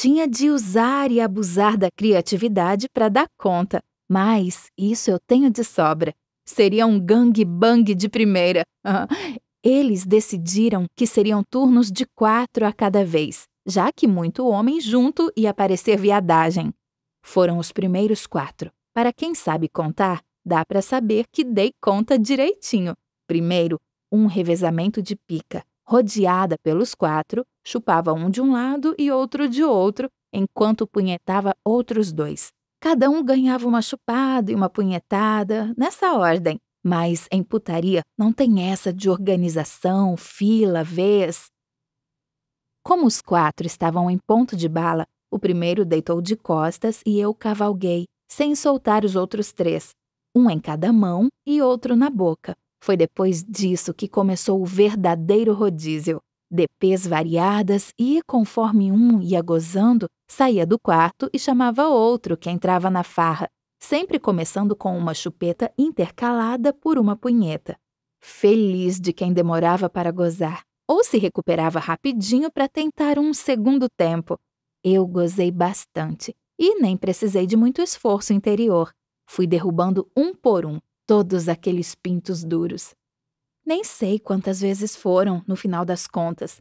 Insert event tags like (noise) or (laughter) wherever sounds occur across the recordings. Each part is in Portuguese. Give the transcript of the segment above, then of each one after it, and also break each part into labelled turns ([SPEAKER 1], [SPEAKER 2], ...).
[SPEAKER 1] tinha de usar e abusar da criatividade para dar conta, mas isso eu tenho de sobra. Seria um gangbang de primeira. (laughs) Eles decidiram que seriam turnos de quatro a cada vez, já que muito homem junto ia parecer viadagem. Foram os primeiros quatro. Para quem sabe contar, dá para saber que dei conta direitinho. Primeiro, um revezamento de pica rodeada pelos quatro, chupava um de um lado e outro de outro, enquanto punhetava outros dois. Cada um ganhava uma chupada e uma punhetada, nessa ordem. Mas em putaria não tem essa de organização, fila, vez. Como os quatro estavam em ponto de bala, o primeiro deitou de costas e eu cavalguei, sem soltar os outros três, um em cada mão e outro na boca, foi depois disso que começou o verdadeiro rodízio. DPs variadas e, conforme um ia gozando, saía do quarto e chamava outro que entrava na farra, sempre começando com uma chupeta intercalada por uma punheta. Feliz de quem demorava para gozar, ou se recuperava rapidinho para tentar um segundo tempo. Eu gozei bastante e nem precisei de muito esforço interior. Fui derrubando um por um, todos aqueles pintos duros. Nem sei quantas vezes foram, no final das contas.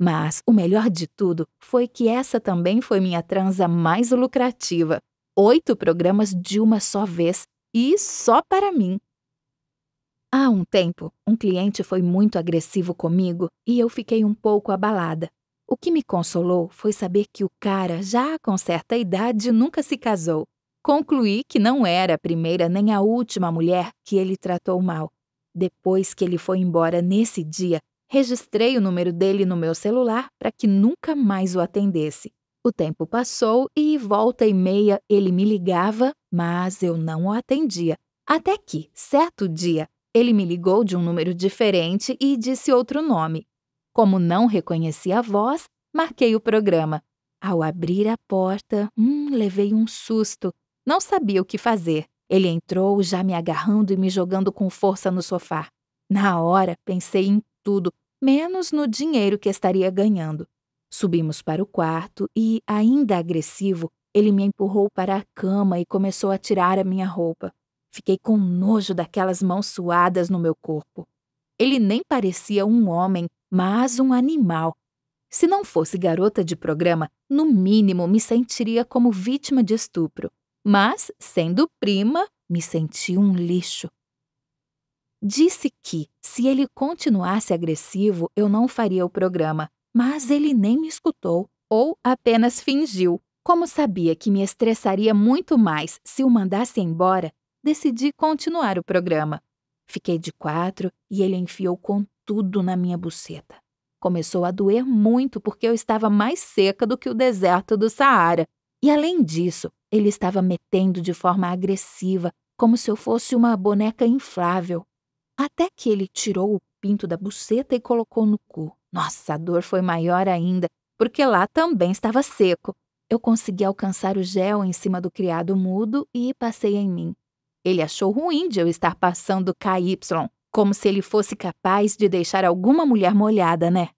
[SPEAKER 1] Mas o melhor de tudo foi que essa também foi minha transa mais lucrativa. Oito programas de uma só vez e só para mim. Há um tempo, um cliente foi muito agressivo comigo e eu fiquei um pouco abalada. O que me consolou foi saber que o cara, já com certa idade, nunca se casou Concluí que não era a primeira nem a última mulher que ele tratou mal. Depois que ele foi embora nesse dia, registrei o número dele no meu celular para que nunca mais o atendesse. O tempo passou e, volta e meia, ele me ligava, mas eu não o atendia. Até que, certo dia, ele me ligou de um número diferente e disse outro nome. Como não reconheci a voz, marquei o programa. Ao abrir a porta, hum, levei um susto. Não sabia o que fazer. Ele entrou, já me agarrando e me jogando com força no sofá. Na hora, pensei em tudo, menos no dinheiro que estaria ganhando. Subimos para o quarto e, ainda agressivo, ele me empurrou para a cama e começou a tirar a minha roupa. Fiquei com nojo daquelas mãos suadas no meu corpo. Ele nem parecia um homem, mas um animal. Se não fosse garota de programa, no mínimo me sentiria como vítima de estupro mas, sendo prima, me senti um lixo. Disse que, se ele continuasse agressivo, eu não faria o programa, mas ele nem me escutou ou apenas fingiu. Como sabia que me estressaria muito mais se o mandasse embora, decidi continuar o programa. Fiquei de quatro e ele enfiou com tudo na minha buceta. Começou a doer muito porque eu estava mais seca do que o deserto do Saara. E além disso, ele estava metendo de forma agressiva, como se eu fosse uma boneca inflável. Até que ele tirou o pinto da buceta e colocou no cu. Nossa, a dor foi maior ainda, porque lá também estava seco. Eu consegui alcançar o gel em cima do criado mudo e passei em mim. Ele achou ruim de eu estar passando KY, como se ele fosse capaz de deixar alguma mulher molhada, né?